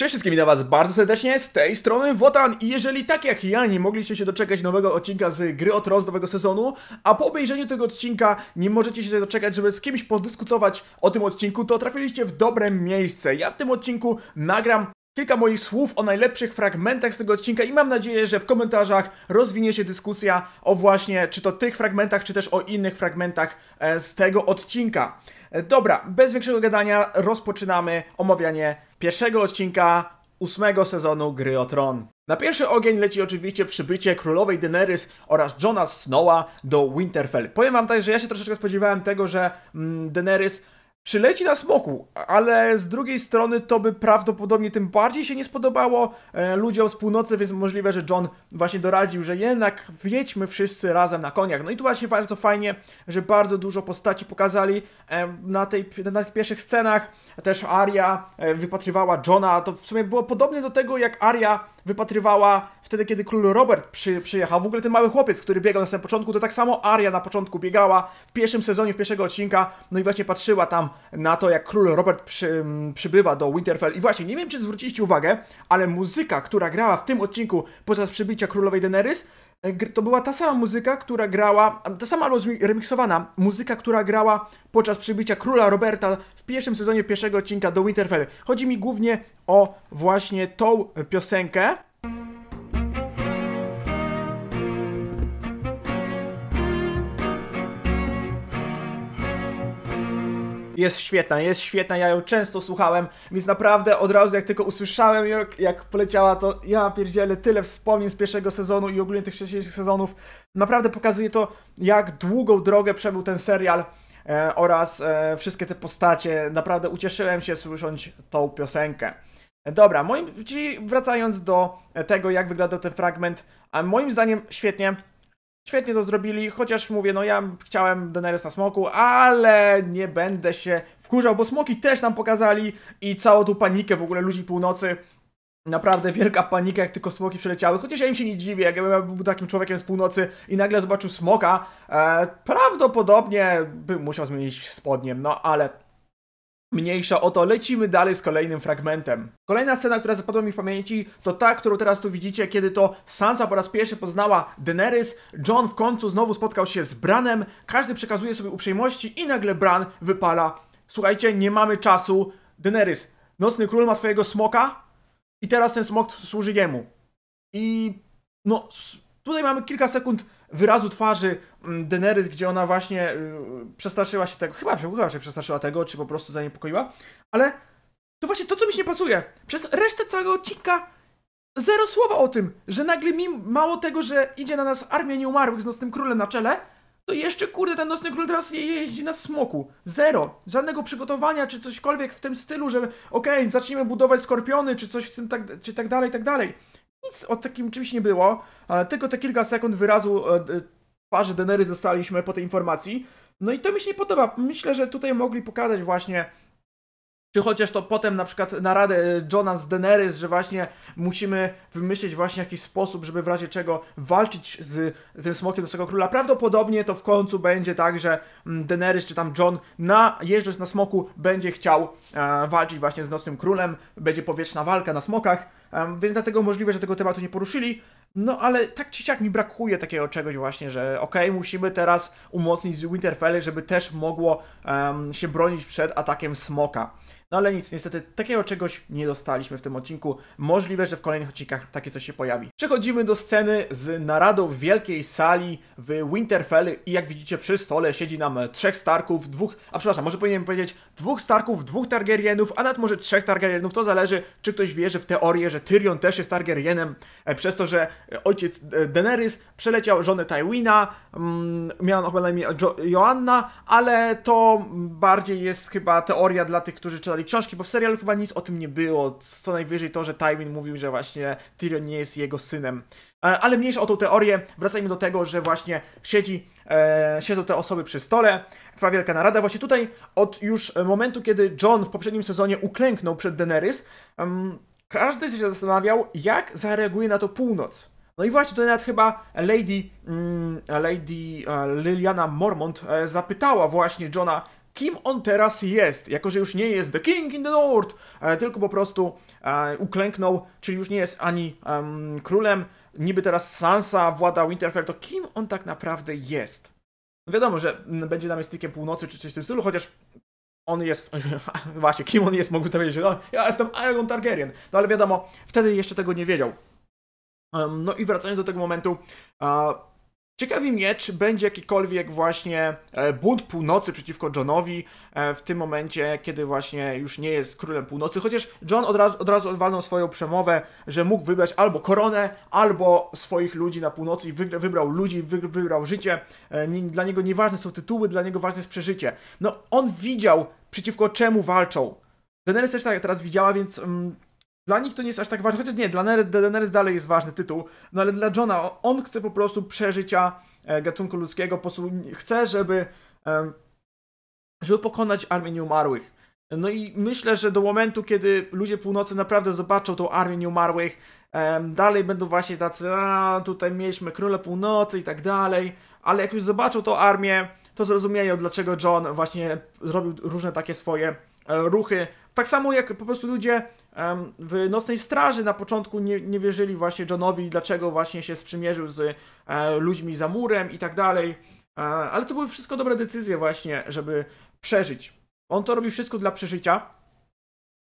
Cześć wszystkim, witam was bardzo serdecznie, z tej strony Wotan i jeżeli tak jak ja nie mogliście się doczekać nowego odcinka z Gry o Tron, nowego sezonu, a po obejrzeniu tego odcinka nie możecie się doczekać, żeby z kimś podyskutować o tym odcinku, to trafiliście w dobre miejsce. Ja w tym odcinku nagram kilka moich słów o najlepszych fragmentach z tego odcinka i mam nadzieję, że w komentarzach rozwinie się dyskusja o właśnie czy to tych fragmentach, czy też o innych fragmentach e, z tego odcinka. E, dobra, bez większego gadania rozpoczynamy omawianie pierwszego odcinka ósmego sezonu Gry o Tron. Na pierwszy ogień leci oczywiście przybycie królowej Daenerys oraz Johna Snowa do Winterfell. Powiem wam tak, że ja się troszeczkę spodziewałem tego, że mm, Daenerys przyleci na smoku, ale z drugiej strony to by prawdopodobnie tym bardziej się nie spodobało e, ludziom z północy, więc możliwe, że John właśnie doradził, że jednak wjedźmy wszyscy razem na koniach. No i tu właśnie bardzo fajnie, że bardzo dużo postaci pokazali e, na, tej, na tych pierwszych scenach. Też Aria e, wypatrywała Johna, to w sumie było podobne do tego, jak Aria wypatrywała wtedy, kiedy król Robert przy, przyjechał. W ogóle ten mały chłopiec, który biegał na samym początku, to tak samo Aria na początku biegała w pierwszym sezonie, w pierwszego odcinka, no i właśnie patrzyła tam na to, jak król Robert przy, przybywa do Winterfell. I właśnie, nie wiem, czy zwróciliście uwagę, ale muzyka, która grała w tym odcinku podczas przybycia królowej Daenerys, e, to była ta sama muzyka, która grała, ta sama albo remiksowana muzyka, która grała podczas przybycia króla Roberta w pierwszym sezonie pierwszego odcinka do Winterfell. Chodzi mi głównie o właśnie tą piosenkę, Jest świetna, jest świetna, ja ją często słuchałem, więc naprawdę od razu jak tylko usłyszałem, jak, jak poleciała, to ja pierdzielę tyle wspomnień z pierwszego sezonu i ogólnie tych wcześniejszych sezonów. Naprawdę pokazuje to, jak długą drogę przebył ten serial e, oraz e, wszystkie te postacie. Naprawdę ucieszyłem się słysząc tą piosenkę. Dobra, moim, czyli wracając do tego, jak wyglądał ten fragment, a moim zdaniem świetnie Świetnie to zrobili, chociaż mówię, no ja chciałem Daenerys na smoku, ale nie będę się wkurzał, bo smoki też nam pokazali i całą tu panikę w ogóle ludzi północy. Naprawdę wielka panika, jak tylko smoki przeleciały, chociaż ja im się nie dziwię, jakbym ja był takim człowiekiem z północy i nagle zobaczył smoka, e, prawdopodobnie bym musiał zmienić spodnie, no ale Mniejsza o to, lecimy dalej z kolejnym fragmentem. Kolejna scena, która zapadła mi w pamięci, to ta, którą teraz tu widzicie, kiedy to Sansa po raz pierwszy poznała Daenerys, John w końcu znowu spotkał się z Branem, każdy przekazuje sobie uprzejmości i nagle Bran wypala. Słuchajcie, nie mamy czasu. Daenerys, nocny król ma twojego smoka i teraz ten smok służy jemu. I no, tutaj mamy kilka sekund wyrazu twarzy mm, Denerys, gdzie ona właśnie y, przestraszyła się tego, chyba, chyba się przestraszyła tego, czy po prostu zaniepokoiła, ale to właśnie to, co mi się nie pasuje. Przez resztę całego odcinka zero słowa o tym, że nagle mi mało tego, że idzie na nas armia nieumarłych z Nocnym Królem na czele, to jeszcze kurde ten Nocny Król teraz je jeździ na smoku. Zero. Żadnego przygotowania czy cośkolwiek w tym stylu, że okej, okay, zaczniemy budować skorpiony czy coś w tym tak, czy tak dalej, tak dalej. Nic o takim czymś nie było, tylko te kilka sekund wyrazu e, twarzy Denery zostaliśmy po tej informacji. No i to mi się nie podoba. Myślę, że tutaj mogli pokazać właśnie czy chociaż to potem na przykład naradę e, Johna z Daenerys, że właśnie musimy wymyślić właśnie jakiś sposób, żeby w razie czego walczyć z tym smokiem naszego króla. Prawdopodobnie to w końcu będzie tak, że mm, Daenerys czy tam John na, jeżdżąc na smoku będzie chciał e, walczyć właśnie z nocnym królem. Będzie powietrzna walka na smokach, e, więc dlatego możliwe, że tego tematu nie poruszyli. No ale tak czy siak mi brakuje takiego czegoś właśnie, że okej, okay, musimy teraz umocnić Winterfell, żeby też mogło się bronić przed atakiem smoka. No ale nic, niestety takiego czegoś nie dostaliśmy w tym odcinku. Możliwe, że w kolejnych odcinkach takie coś się pojawi. Przechodzimy do sceny z naradą w wielkiej sali w Winterfell i jak widzicie przy stole siedzi nam trzech Starków, dwóch, a przepraszam, może powinienem powiedzieć dwóch Starków, dwóch Targaryenów, a nawet może trzech Targaryenów. To zależy, czy ktoś wierzy w teorię, że Tyrion też jest Targaryenem, e, przez to, że e, ojciec e, Daenerys przeleciał żonę Tywina, mm, miała chyba na imię jo Joanna, ale to bardziej jest chyba teoria dla tych, którzy czytali książki, bo w serialu chyba nic o tym nie było. Co najwyżej to, że Tywin mówił, że właśnie Tyrion nie jest jego synem. E, ale mniejsza o tą teorię, wracajmy do tego, że właśnie siedzi, e, siedzą te osoby przy stole, trwa wielka narada. Właśnie tutaj od już momentu, kiedy John w poprzednim sezonie uklęknął przed Daenerys, um, każdy się zastanawiał, jak zareaguje na to północ. No i właśnie tutaj nawet chyba Lady, um, Lady e, Liliana Mormont e, zapytała właśnie Johna, kim on teraz jest, jako że już nie jest The King in the North, tylko po prostu uklęknął, czyli już nie jest ani um, królem, niby teraz Sansa włada Winterfell, to kim on tak naprawdę jest? No wiadomo, że będzie namiestnikiem północy czy coś w tym stylu, chociaż on jest, właśnie, kim on jest, mógłby to wiedzieć, no, ja jestem Aegon Targaryen, no ale wiadomo, wtedy jeszcze tego nie wiedział. no i wracając do tego momentu, Ciekawi mnie, czy będzie jakikolwiek właśnie e, bunt północy przeciwko Johnowi e, w tym momencie, kiedy właśnie już nie jest królem północy. Chociaż John od razu, od razu odwalnął swoją przemowę, że mógł wybrać albo koronę, albo swoich ludzi na północy i wybrał ludzi, wybrał życie. E, dla niego nieważne są tytuły, dla niego ważne jest przeżycie. No, on widział przeciwko czemu walczą. Daenerys też tak teraz widziała, więc... Mm, dla nich to nie jest aż tak ważne, chociaż nie, dla Daenerys dalej jest ważny tytuł, no ale dla Johna on chce po prostu przeżycia e, gatunku ludzkiego, po prostu chce, żeby, żeby pokonać armię nieumarłych. No i myślę, że do momentu, kiedy ludzie północy naprawdę zobaczą tą armię nieumarłych, dalej będą właśnie tacy, a tutaj mieliśmy króla północy i tak dalej, ale jak już zobaczą tą armię, to zrozumieją, dlaczego John właśnie zrobił różne takie swoje e, ruchy, tak samo jak po prostu ludzie w Nocnej Straży na początku nie, nie wierzyli właśnie Johnowi, dlaczego właśnie się sprzymierzył z e, ludźmi za murem i tak dalej. E, ale to były wszystko dobre decyzje właśnie, żeby przeżyć. On to robi wszystko dla przeżycia.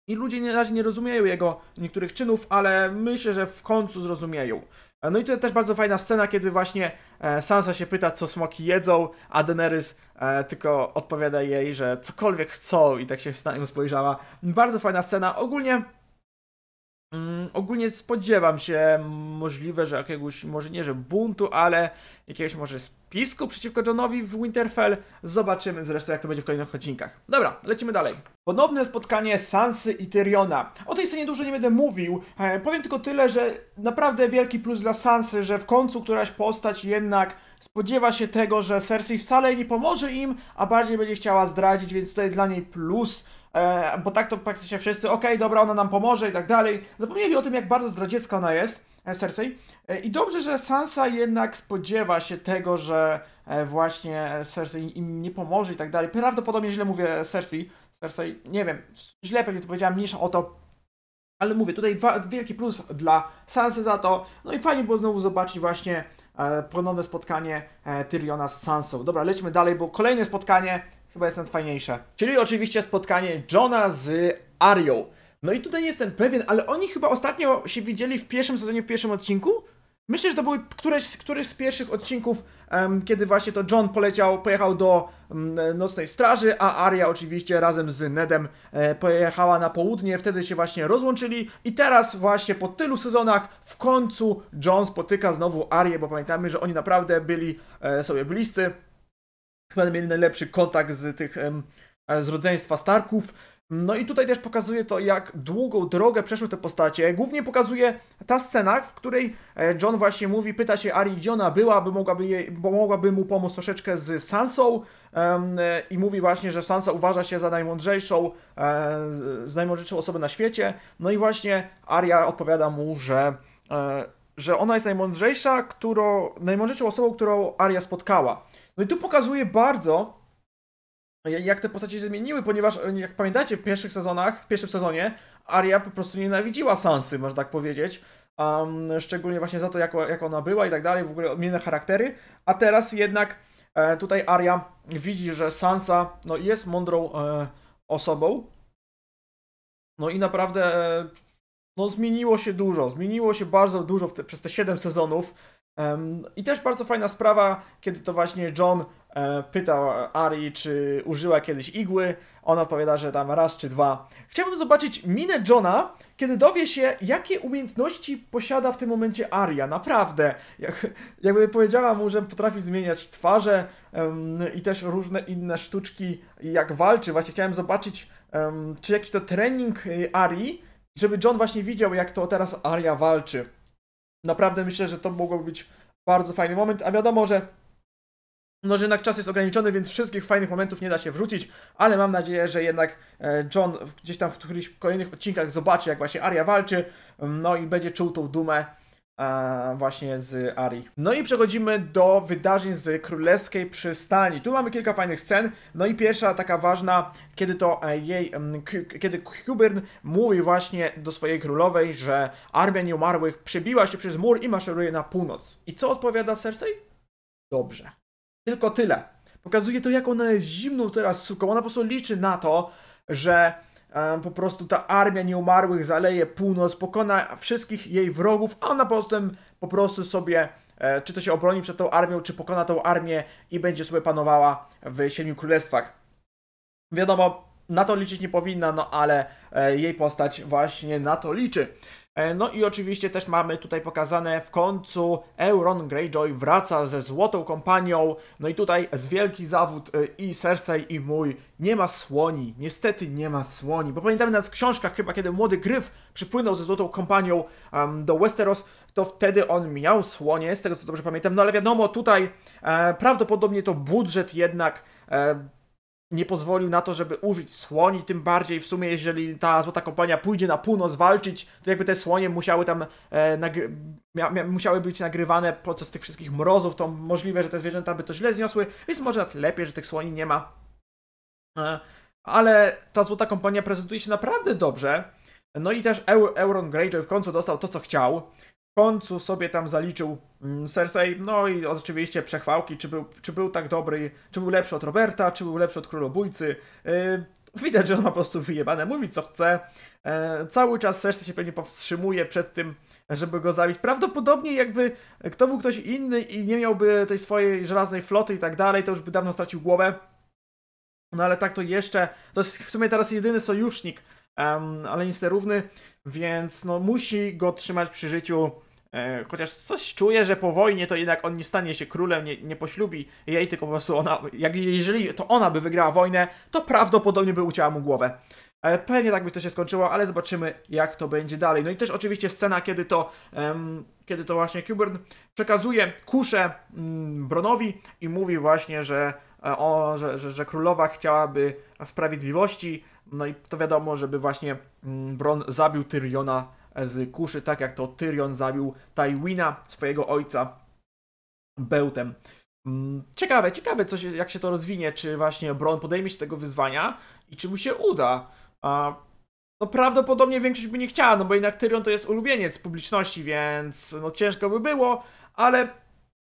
I ludzie na razie nie rozumieją jego niektórych czynów, ale myślę, że w końcu zrozumieją. E, no i to też bardzo fajna scena, kiedy właśnie e, Sansa się pyta, co smoki jedzą, a Daenerys e, tylko odpowiada jej, że cokolwiek chcą i tak się na nią spojrzała. Bardzo fajna scena. Ogólnie Mm, ogólnie spodziewam się możliwe, że jakiegoś, może nie, że buntu, ale jakiegoś może spisku przeciwko Johnowi w Winterfell. Zobaczymy zresztą, jak to będzie w kolejnych odcinkach. Dobra, lecimy dalej. Ponowne spotkanie Sansy i Tyriona. O tej scenie dużo nie będę mówił. E, powiem tylko tyle, że naprawdę wielki plus dla Sansy, że w końcu któraś postać jednak spodziewa się tego, że Cersei wcale nie pomoże im, a bardziej będzie chciała zdradzić, więc tutaj dla niej plus E, bo tak to praktycznie wszyscy, okej, okay, dobra, ona nam pomoże i tak dalej. Zapomnieli o tym, jak bardzo zdradziecka ona jest, e, Cersei. E, I dobrze, że Sansa jednak spodziewa się tego, że e, właśnie Cersei im nie pomoże i tak dalej. Prawdopodobnie źle mówię Cersei. Cersei, nie wiem, źle pewnie to powiedziałem, mniejsza o to. Ale mówię, tutaj wielki plus dla Sansy za to. No i fajnie było znowu zobaczyć właśnie e, ponowne spotkanie Tyriona z Sansą. Dobra, lećmy dalej, bo kolejne spotkanie chyba jest najfajniejsze. Czyli oczywiście spotkanie Johna z Arią. No i tutaj nie jestem pewien, ale oni chyba ostatnio się widzieli w pierwszym sezonie, w pierwszym odcinku? Myślę, że to były któreś, z pierwszych odcinków, um, kiedy właśnie to John poleciał, pojechał do um, Nocnej Straży, a Arya oczywiście razem z Nedem e, pojechała na południe, wtedy się właśnie rozłączyli i teraz właśnie po tylu sezonach w końcu John spotyka znowu Arię, bo pamiętamy, że oni naprawdę byli e, sobie bliscy chyba mieli najlepszy kontakt z tych e, z rodzeństwa Starków. No i tutaj też pokazuje to, jak długą drogę przeszły te postacie. Głównie pokazuje ta scena, w której e, John właśnie mówi, pyta się Ari, gdzie ona była, by mogłaby, jej, bo mogłaby mu pomóc troszeczkę z Sansą um, i mówi właśnie, że Sansa uważa się za najmądrzejszą, e, z najmądrzejszą osobę na świecie. No i właśnie Aria odpowiada mu, że, e, że ona jest najmądrzejsza, którą, najmądrzejszą osobą, którą Aria spotkała. No i tu pokazuje bardzo, jak te postacie się zmieniły, ponieważ e, jak pamiętacie w pierwszych sezonach, w pierwszym sezonie Arya po prostu nienawidziła Sansy, można tak powiedzieć. Um, szczególnie właśnie za to, jak, jak ona była i tak dalej, w ogóle odmienne charaktery. A teraz jednak e, tutaj Arya widzi, że Sansa no, jest mądrą e, osobą. No i naprawdę e, no, zmieniło się dużo, zmieniło się bardzo dużo te, przez te 7 sezonów. I też bardzo fajna sprawa, kiedy to właśnie John e, pytał Ari, czy użyła kiedyś igły. Ona odpowiada, że tam raz czy dwa. Chciałbym zobaczyć minę Johna, kiedy dowie się, jakie umiejętności posiada w tym momencie Aria. Naprawdę. Jak, jakby powiedziała mu, że potrafi zmieniać twarze um, i też różne inne sztuczki, jak walczy. Właśnie chciałem zobaczyć, um, czy jakiś to trening e, Ari, żeby John właśnie widział, jak to teraz Aria walczy naprawdę myślę, że to mogłoby być bardzo fajny moment, a wiadomo, że no, że jednak czas jest ograniczony, więc wszystkich fajnych momentów nie da się wrzucić, ale mam nadzieję, że jednak e, John gdzieś tam w którychś kolejnych odcinkach zobaczy, jak właśnie Aria walczy, no i będzie czuł tą dumę a, e, właśnie z Ari. No i przechodzimy do wydarzeń z Królewskiej Przystani. Tu mamy kilka fajnych scen, no i pierwsza taka ważna, kiedy to e, jej, kiedy Qbern mówi właśnie do swojej królowej, że armia nieumarłych przebiła się przez mur i maszeruje na północ. I co odpowiada Cersei? Dobrze. Tylko tyle. Pokazuje to, jak ona jest zimną teraz suką. Ona po prostu liczy na to, że po prostu ta armia nieumarłych zaleje północ, pokona wszystkich jej wrogów, a ona potem po prostu sobie e, czy to się obroni przed tą armią, czy pokona tą armię i będzie sobie panowała w Siedmiu Królestwach. Wiadomo, na to liczyć nie powinna, no ale e, jej postać właśnie na to liczy. E, no i oczywiście też mamy tutaj pokazane w końcu Euron Greyjoy wraca ze złotą kompanią. No i tutaj z wielki zawód e, i Cersei i mój nie ma słoni. Niestety nie ma słoni. Bo pamiętamy nawet w książkach chyba, kiedy młody Gryf przypłynął ze złotą kompanią um, do Westeros, to wtedy on miał słonie, z tego co dobrze pamiętam. No ale wiadomo, tutaj e, prawdopodobnie to budżet jednak e, nie pozwolił na to, żeby użyć słoni, tym bardziej w sumie, jeżeli ta złota kompania pójdzie na północ walczyć, to jakby te słonie musiały tam e, musiały być nagrywane podczas tych wszystkich mrozów, to możliwe, że te zwierzęta by to źle zniosły, więc może nawet lepiej, że tych słoni nie ma. E, ale ta złota kompania prezentuje się naprawdę dobrze. No i też Euron Greyjoy w końcu dostał to, co chciał końcu sobie tam zaliczył mm, Cersei, no i oczywiście przechwałki, czy był, czy był tak dobry, czy był lepszy od Roberta, czy był lepszy od Królobójcy. Y, widać, że on ma po prostu wyjebane, mówi co chce. E, cały czas Cersei się pewnie powstrzymuje przed tym, żeby go zabić. Prawdopodobnie jakby kto był ktoś inny i nie miałby tej swojej żelaznej floty i tak dalej, to już by dawno stracił głowę. No ale tak to jeszcze, to jest w sumie teraz jedyny sojusznik um, ale nic równy, więc no musi go trzymać przy życiu E, chociaż coś czuję, że po wojnie to jednak on nie stanie się królem, nie, nie poślubi jej, tylko po prostu ona, jak, jeżeli to ona by wygrała wojnę, to prawdopodobnie by ucięła mu głowę. E, pewnie tak by to się skończyło, ale zobaczymy jak to będzie dalej. No i też oczywiście scena, kiedy to, um, kiedy to właśnie Qburn przekazuje kuszę um, Bronowi i mówi właśnie, że, e, o, że, że, że królowa chciałaby sprawiedliwości, no i to wiadomo, żeby właśnie um, Bron zabił Tyriona z kuszy, tak jak to Tyrion zabił Tywina, swojego ojca, bełtem. Mm, ciekawe, ciekawe, co się, jak się to rozwinie, czy właśnie Bron podejmie się tego wyzwania i czy mu się uda. A, no prawdopodobnie większość by nie chciała, no bo jednak Tyrion to jest ulubieniec publiczności, więc no ciężko by było, ale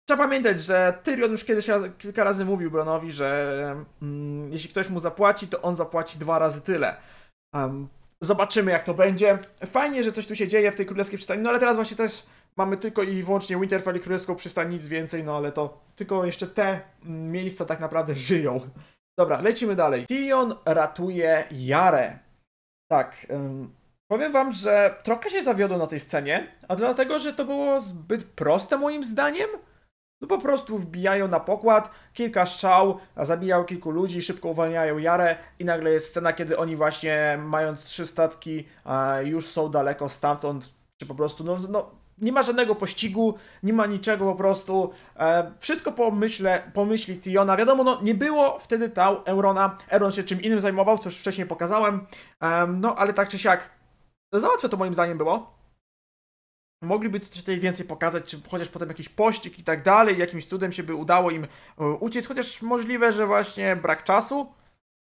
trzeba pamiętać, że Tyrion już kiedyś raz, kilka razy mówił Bronowi, że mm, jeśli ktoś mu zapłaci, to on zapłaci dwa razy tyle. Um, Zobaczymy, jak to będzie. Fajnie, że coś tu się dzieje w tej królewskiej przystani, no ale teraz właśnie też mamy tylko i wyłącznie Winterfell i królewską przystań, nic więcej, no ale to tylko jeszcze te mm, miejsca tak naprawdę żyją. Dobra, lecimy dalej. Tion ratuje Jarę. Tak, ym, powiem wam, że trochę się zawiodło na tej scenie, a dlatego, że to było zbyt proste moim zdaniem. No po prostu wbijają na pokład, kilka strzał, zabijają kilku ludzi, szybko uwalniają Jarę i nagle jest scena, kiedy oni właśnie mając trzy statki już są daleko stamtąd, czy po prostu no, no nie ma żadnego pościgu, nie ma niczego po prostu. E, wszystko pomyśle, pomyśli Tiona. Wiadomo, no nie było wtedy tał Eurona. Euron się czym innym zajmował, co już wcześniej pokazałem. E, no ale tak czy siak, no, to moim zdaniem było. Mogliby tutaj więcej pokazać, czy chociaż potem jakiś pościg i tak dalej, jakimś cudem się by udało im e, uciec, chociaż możliwe, że właśnie brak czasu.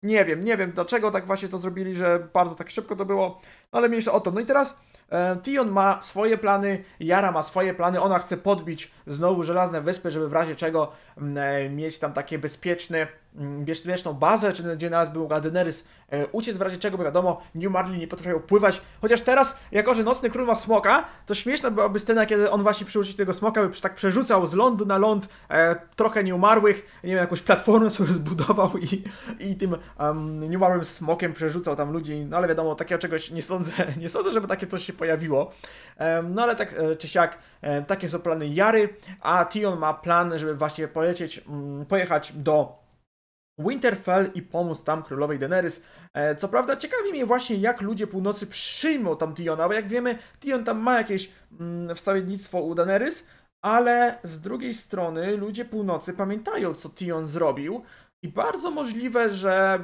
Nie wiem, nie wiem dlaczego tak właśnie to zrobili, że bardzo tak szybko to było, no ale mniejsza o to. No i teraz e, Tion ma swoje plany, Jara ma swoje plany, ona chce podbić znowu żelazne wyspy, żeby w razie czego mm, e, mieć tam takie bezpieczne bezpieczną mm, bazę, czy gdzie nawet był Gardenerys e, uciec, w razie czego, bo wiadomo, New Marley nie potrafił pływać. Chociaż teraz, jako że Nocny Król ma smoka, to śmieszna byłaby scena, kiedy on właśnie przyłożył tego smoka by tak przerzucał z lądu na ląd e, trochę nieumarłych, nie wiem, jakąś platformę sobie zbudował i, i tym um, nieumarłym smokiem przerzucał tam ludzi, no ale wiadomo, takiego czegoś nie sądzę, nie sądzę, żeby takie coś się pojawiło. E, no ale tak e, czy siak, e, takie są plany Jary, a Tion ma plan, żeby właśnie polecieć, m, mm, pojechać do Winterfell i pomóc tam królowej Daenerys. E, co prawda ciekawi mnie właśnie, jak ludzie północy przyjmą tam Tiona, bo jak wiemy, Tion tam ma jakieś mm, wstawiennictwo u Daenerys, ale z drugiej strony ludzie północy pamiętają, co Tion zrobił i bardzo możliwe, że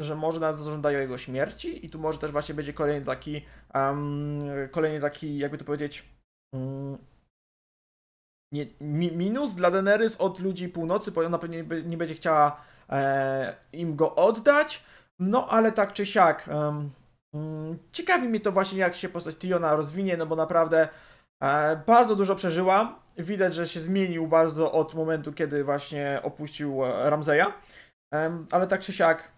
że może nawet zażądają jego śmierci i tu może też właśnie będzie kolejny taki, um, kolejny taki, jakby to powiedzieć, um, nie, mi, minus dla Daenerys od ludzi północy, bo ona pewnie nie będzie chciała E, im go oddać. No ale tak czy siak, mm, ciekawi mnie to właśnie jak się postać Tiona rozwinie, no bo naprawdę e, bardzo dużo przeżyła. Widać, że się zmienił bardzo od momentu, kiedy właśnie opuścił e, Ramzeja. Ale tak czy siak,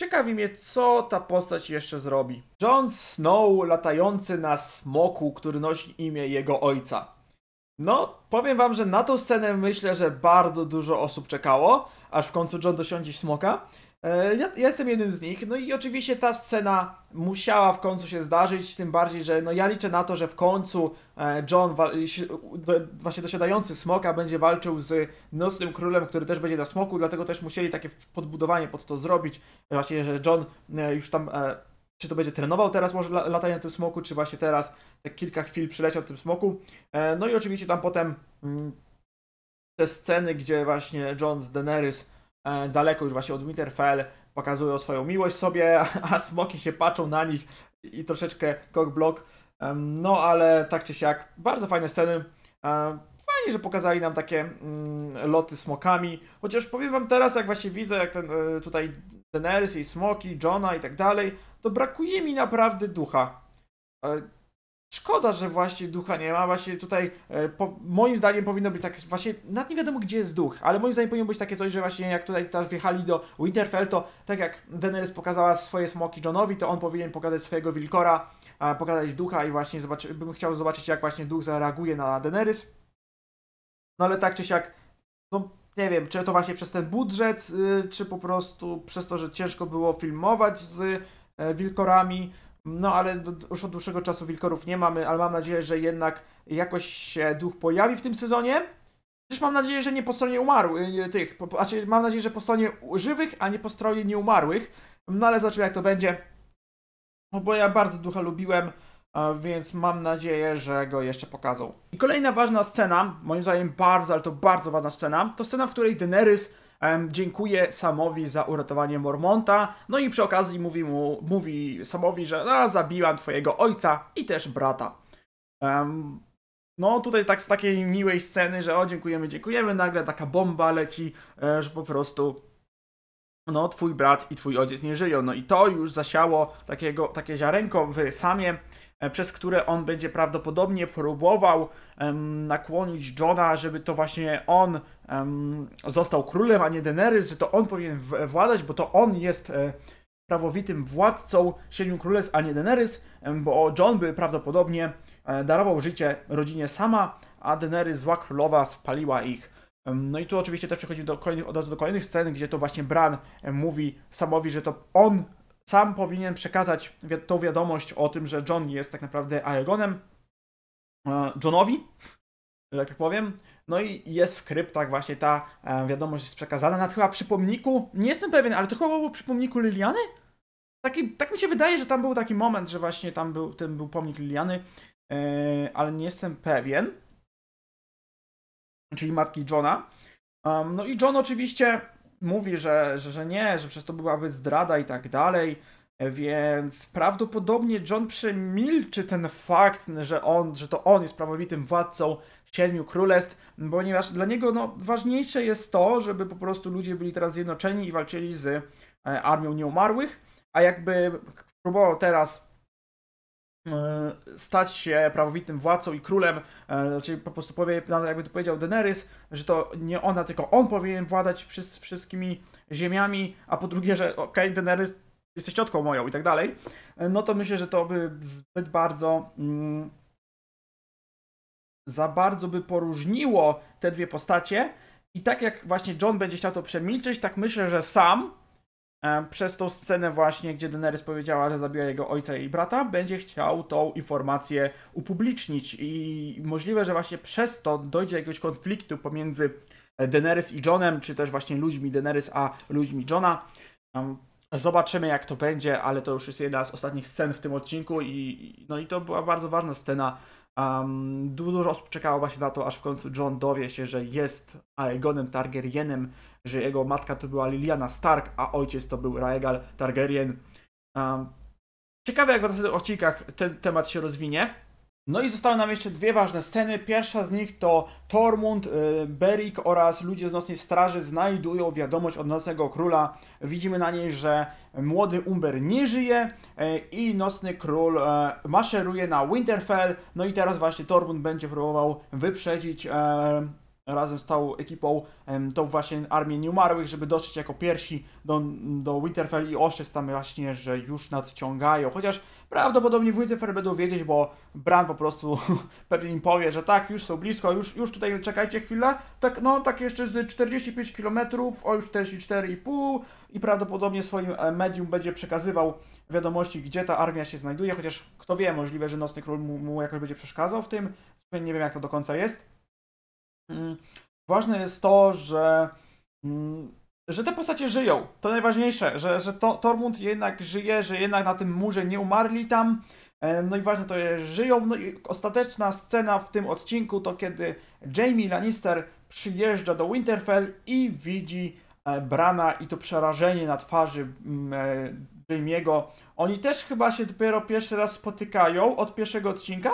ciekawi mnie, co ta postać jeszcze zrobi. Jon Snow latający na smoku, który nosi imię jego ojca. No, powiem wam, że na tą scenę myślę, że bardzo dużo osób czekało aż w końcu John dosiądzie smoka. E, ja, ja, jestem jednym z nich. No i oczywiście ta scena musiała w końcu się zdarzyć, tym bardziej, że no ja liczę na to, że w końcu e, John, właśnie dosiadający smoka, będzie walczył z nocnym królem, który też będzie na smoku, dlatego też musieli takie podbudowanie pod to zrobić. Właśnie, że John e, już tam, czy to będzie trenował teraz może latanie na tym smoku, czy właśnie teraz tak kilka chwil przyleciał w tym smoku. No i oczywiście tam potem mm, te sceny, gdzie właśnie John z Daenerys e, daleko już właśnie od Winterfell pokazują swoją miłość sobie, a smoki się patrzą na nich i troszeczkę cockblock. No ale tak czy siak, bardzo fajne sceny. E, fajnie, że pokazali nam takie mm, loty smokami. Chociaż powiem wam teraz, jak właśnie widzę, jak ten, e, tutaj Daenerys i smoki, Johna i tak dalej, to brakuje mi naprawdę ducha. Szkoda, że właśnie ducha nie ma. Właśnie tutaj, e, po, moim zdaniem, powinno być tak, właśnie, nawet nie wiadomo gdzie jest duch, ale moim zdaniem powinno być takie coś, że właśnie jak tutaj też wjechali do Winterfell, to tak jak Daenerys pokazała swoje smoki Johnowi, to on powinien pokazać swojego wilkora, pokazać ducha i właśnie zobaczy, bym chciał zobaczyć, jak właśnie duch zareaguje na Daenerys. No ale tak czy siak, no nie wiem, czy to właśnie przez ten budżet, y, czy po prostu przez to, że ciężko było filmować z e, wilkorami, no ale już od dłuższego czasu wilkorów nie mamy, ale mam nadzieję, że jednak jakoś się duch pojawi w tym sezonie. Też mam nadzieję, że nie po stronie umarłych y, y, tych, po, znaczy mam nadzieję, że po stronie żywych, a nie po stronie nieumarłych. No ale zobaczymy jak to będzie. No bo ja bardzo ducha lubiłem, więc mam nadzieję, że go jeszcze pokazał. I kolejna ważna scena, moim zdaniem bardzo, ale to bardzo ważna scena, to scena, w której Daenerys dziękuję Samowi za uratowanie Mormonta, no i przy okazji mówi, mu, mówi Samowi, że no, zabiłam twojego ojca i też brata. Um, no tutaj tak z takiej miłej sceny, że o dziękujemy, dziękujemy, nagle taka bomba leci, e, że po prostu no twój brat i twój ojciec nie żyją. No i to już zasiało takiego, takie ziarenko w Samie, E, przez które on będzie prawdopodobnie próbował nakłonić Johna, żeby to właśnie on został królem, a nie Daenerys, że to on powinien władać, bo to on jest e, prawowitym władcą Siedmiu Królestw, a nie Daenerys, bo John by prawdopodobnie e, darował życie rodzinie sama, a Daenerys, zła królowa, spaliła ich. No i tu oczywiście też przechodzimy do kolejnych, od razu do kolejnych scen, gdzie to właśnie Bran mówi Samowi, że to on sam powinien przekazać wi- tą wiadomość o tym, że John jest tak naprawdę Aegonem e, Johnowi, że tak powiem. No i jest w kryptach właśnie ta e, wiadomość jest przekazana, na chyba przy pomniku, nie jestem pewien, ale to chyba było przy pomniku Liliany? Taki, tak mi się wydaje, że tam był taki moment, że właśnie tam był, tym był pomnik Liliany, e, ale nie jestem pewien. Czyli matki Johna. Um, no i John oczywiście mówi, że, że, że nie, że przez to byłaby zdrada i tak dalej. Więc prawdopodobnie John przemilczy ten fakt, że on, że to on jest prawowitym władcą siedmiu królestw, ponieważ dla niego no, ważniejsze jest to, żeby po prostu ludzie byli teraz zjednoczeni i walczyli z e, armią nieumarłych, a jakby próbował teraz E, stać się prawowitym władcą i królem, e, znaczy po prostu powie, jakby to powiedział Daenerys, że to nie ona, tylko on powinien władać wszystkimi ziemiami, a po drugie, że okej, okay, Daenerys jesteś ciotką moją i tak dalej, e, no to myślę, że to by zbyt bardzo mm, za bardzo by poróżniło te dwie postacie i tak jak właśnie John będzie chciał to przemilczeć, tak myślę, że sam E, przez tą scenę właśnie, gdzie Daenerys powiedziała, że zabiła jego ojca i brata, będzie chciał tą informację upublicznić i możliwe, że właśnie przez to dojdzie jakiegoś konfliktu pomiędzy Daenerys i Johnem, czy też właśnie ludźmi Daenerys a ludźmi Jona. Zobaczymy jak to będzie, ale to już jest jedna z ostatnich scen w tym odcinku i, no i to była bardzo ważna scena. Um, dużo osób czekało właśnie na to, aż w końcu John dowie się, że jest Aegonem Targaryenem, że jego matka to była Liliana Stark, a ojciec to był Raegal Targaryen. Um, ciekawe jak w następnych odcinkach ten temat się rozwinie. No i zostały nam jeszcze dwie ważne sceny. Pierwsza z nich to Tormund, y, Beric oraz ludzie z Nocnej Straży znajdują wiadomość od Nocnego Króla. Widzimy na niej, że młody Umber nie żyje e, i Nocny Król e, maszeruje na Winterfell. No i teraz właśnie Tormund będzie próbował wyprzedzić e, razem z całą ekipą tą właśnie armię nieumarłych, żeby dotrzeć jako pierwsi do, do Winterfell i ostrzec tam właśnie, że już nadciągają. Chociaż prawdopodobnie w Winterfell będą wiedzieć, bo Bran po prostu pewnie im powie, że tak, już są blisko, już, już tutaj czekajcie chwilę. Tak, no tak jeszcze z 45 km, o już 44,5 i prawdopodobnie swoim e, medium będzie przekazywał wiadomości, gdzie ta armia się znajduje, chociaż kto wie, możliwe, że Nocny Król mu, mu jakoś będzie przeszkadzał w tym, nie wiem jak to do końca jest. Mm. ważne jest to, że, mm, że te postacie żyją. To najważniejsze, że, że to, Tormund jednak żyje, że jednak na tym murze nie umarli tam. E, no i ważne to jest, żyją. No i ostateczna scena w tym odcinku to kiedy Jamie Lannister przyjeżdża do Winterfell i widzi e, Brana i to przerażenie na twarzy mm, e, Jamie'ego. Oni też chyba się dopiero pierwszy raz spotykają od pierwszego odcinka?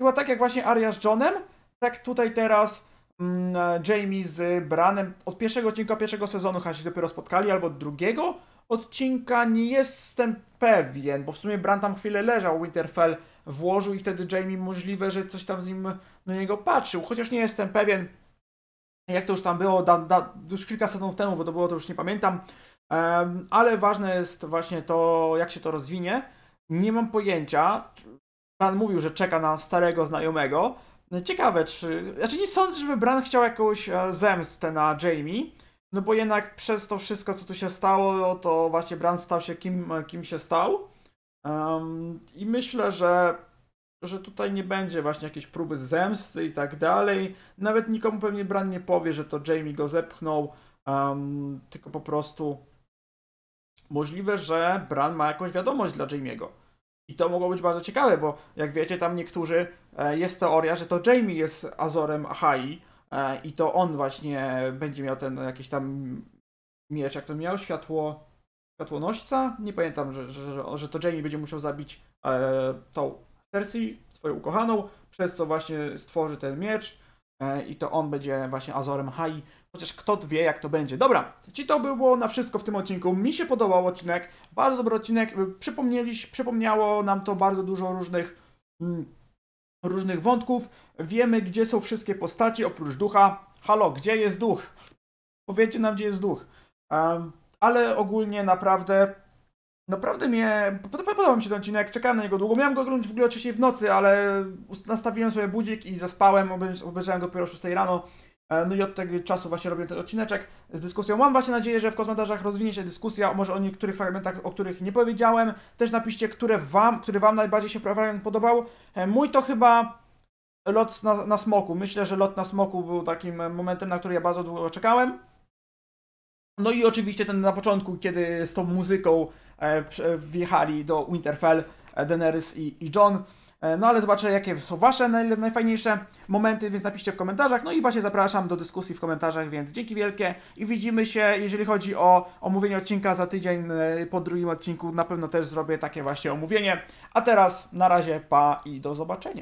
Chyba tak jak właśnie Arya z Johnem? Tak tutaj teraz mm, Jamie z Branem od pierwszego odcinka pierwszego sezonu chyba się dopiero spotkali, albo od drugiego odcinka nie jestem pewien, bo w sumie Bran tam chwilę leżał, Winterfell włożył i wtedy Jamie możliwe, że coś tam z nim na niego patrzył, chociaż nie jestem pewien, jak to już tam było, da, da, już kilka sezonów temu, bo to było, to już nie pamiętam, um, ale ważne jest właśnie to, jak się to rozwinie. Nie mam pojęcia, Pan mówił, że czeka na starego znajomego, no ciekawe, czy. Znaczy, nie sądzę, żeby Bran chciał jakąś e, zemstę na Jamie. No bo jednak przez to wszystko, co tu się stało, to właśnie Bran stał się kim, e, kim się stał. Um, I myślę, że, że tutaj nie będzie właśnie jakiejś próby zemsty i tak dalej. Nawet nikomu pewnie Bran nie powie, że to Jamie go zepchnął, um, tylko po prostu możliwe, że Bran ma jakąś wiadomość dla Jamiego i to mogło być bardzo ciekawe, bo jak wiecie, tam niektórzy, e, jest teoria, że to Jamie jest Azorem Ahai e, i to on właśnie będzie miał ten jakiś tam miecz, jak to miał, światło, światłonośca? Nie pamiętam, że, że, że to Jamie będzie musiał zabić e, tą Cersei, swoją ukochaną, przez co właśnie stworzy ten miecz e, i to on będzie właśnie Azorem High, Chociaż kto wie, jak to będzie. Dobra, ci to było na wszystko w tym odcinku. Mi się podobał odcinek, bardzo dobry odcinek. Przypomnieliś, przypomniało nam to bardzo dużo różnych, mm, różnych wątków. Wiemy, gdzie są wszystkie postaci oprócz ducha. Halo, gdzie jest duch? Powiedzcie nam, gdzie jest duch. Um, ale ogólnie naprawdę Naprawdę mnie, podobał mi się ten odcinek, czekałem na niego długo, miałem go oglądać w ogóle wcześniej w nocy, ale nastawiłem sobie budzik i zaspałem, obejrzałem go dopiero o 6 rano E, no i od tego czasu właśnie robię ten odcineczek z dyskusją. Mam właśnie nadzieję, że w komentarzach rozwinie się dyskusja, może o niektórych fragmentach, o których nie powiedziałem. Też napiszcie, które wam, który wam najbardziej się fragment podobał. E, mój to chyba lot na, na smoku. Myślę, że lot na smoku był takim momentem, na który ja bardzo długo czekałem. No i oczywiście ten na początku, kiedy z tą muzyką e, wjechali do Winterfell Daenerys i, i John. E, no ale zobaczę, jakie są Wasze najfajniejsze momenty, więc napiszcie w komentarzach. No i właśnie zapraszam do dyskusji w komentarzach, więc dzięki wielkie i widzimy się, jeżeli chodzi o omówienie odcinka za tydzień e, po drugim odcinku, na pewno też zrobię takie właśnie omówienie. A teraz na razie pa i do zobaczenia.